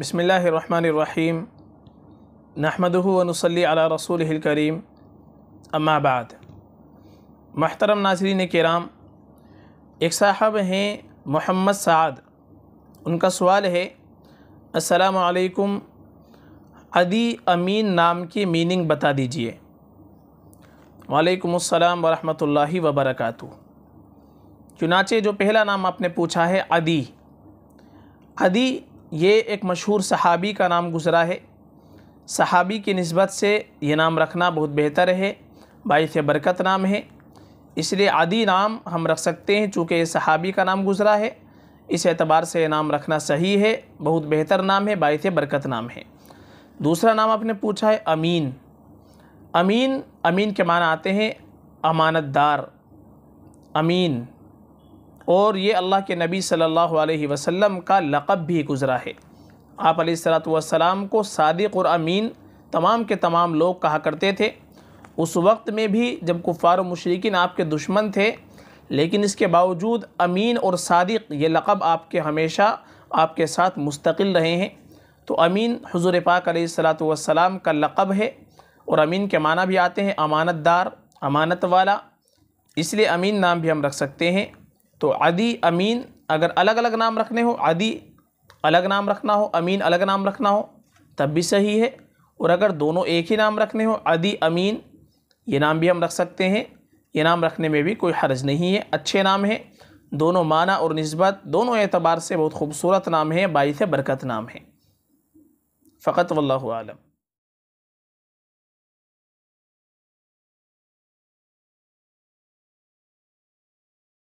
बसमीम नहमदनसली रसूल करीम अम्माबाद महतरम नाजरीन कराम एक साहब हैं मोहम्मद साद उनका सवाल है असलकुम अदी अमीन नाम की मीनिंग बता दीजिए वालेकुमसम वरहमल वबरक चुनाचे जो पहला नाम आपने पूछा है अदी अदी ये एक मशहूर सहाबी का नाम गुज़रा है सहाबी की नस्बत से ये नाम रखना बहुत बेहतर है बाईस बरकत नाम है इसलिए आदि नाम हम रख सकते हैं चूँकि ये सहाबी का नाम गुज़रा है इस एतबार से यह नाम रखना सही है बहुत बेहतर नाम है बाईस बरकत नाम है दूसरा नाम आपने पूछा है अमीन अमीन अमीन के माना आते हैं अमानतदार अमीन और ये अल्लाह के नबी सल्लल्लाहु अलैहि वसल्लम का लक़ब भी गुज़रा है आप सलाम को सादिक और अमीन तमाम के तमाम लोग कहा करते थे उस वक्त में भी जब कुफ़ार मशरकिन आपके दुश्मन थे लेकिन इसके बावजूद अमीन और सादिक ये लक़ब आपके हमेशा आपके साथ मुस्तकिल रहे हैं तो अमीन हजूर पाक सलाम का लक़ब है और अमीन के माना भी आते हैं अमानत दार अमानत वाला इसलिए अमीन नाम भी हम रख सकते हैं तो आदि अमीन अगर अलग अलग नाम रखने हो आदि अलग नाम रखना हो अमीन अलग नाम रखना हो तब भी सही है और अगर दोनों एक ही नाम रखने हो आदि अमीन ये नाम भी हम रख सकते हैं ये नाम रखने में भी कोई हर्ज नहीं है अच्छे नाम हैं दोनों माना और नस्बत दोनों एतबार से बहुत खूबसूरत नाम है बाईस बरकत नाम है फ़कत वल्लम